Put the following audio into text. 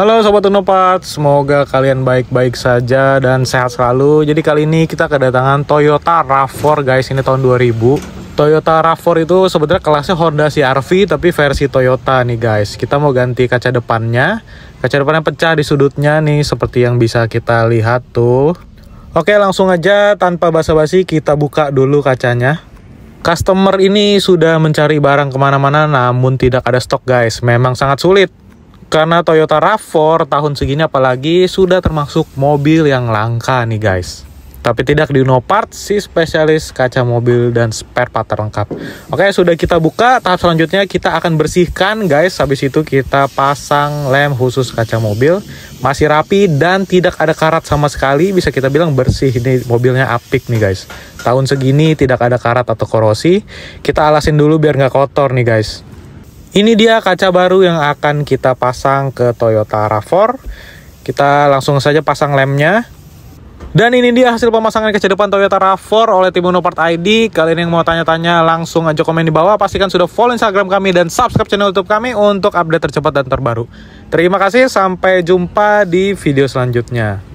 Halo Sobat Unopat, semoga kalian baik-baik saja dan sehat selalu. Jadi kali ini kita kedatangan Toyota RAV4 guys, ini tahun 2000. Toyota RAV4 itu sebenarnya kelasnya Honda CR-V tapi versi Toyota nih guys. Kita mau ganti kaca depannya. Kaca depannya pecah di sudutnya nih seperti yang bisa kita lihat tuh. Oke langsung aja tanpa basa-basi kita buka dulu kacanya. Customer ini sudah mencari barang kemana-mana namun tidak ada stok guys. Memang sangat sulit. Karena Toyota RAV4 tahun segini apalagi sudah termasuk mobil yang langka nih guys. Tapi tidak di Unopart, si spesialis kaca mobil dan spare part terlengkap. Oke, sudah kita buka. Tahap selanjutnya kita akan bersihkan guys. Habis itu kita pasang lem khusus kaca mobil. Masih rapi dan tidak ada karat sama sekali. Bisa kita bilang bersih ini mobilnya apik nih guys. Tahun segini tidak ada karat atau korosi. Kita alasin dulu biar nggak kotor nih guys. Ini dia kaca baru yang akan kita pasang ke Toyota RAV4. Kita langsung saja pasang lemnya. Dan ini dia hasil pemasangan kaca depan Toyota RAV4 oleh tim Unopart ID. Kalian yang mau tanya-tanya langsung aja komen di bawah. Pastikan sudah follow Instagram kami dan subscribe channel YouTube kami untuk update tercepat dan terbaru. Terima kasih, sampai jumpa di video selanjutnya.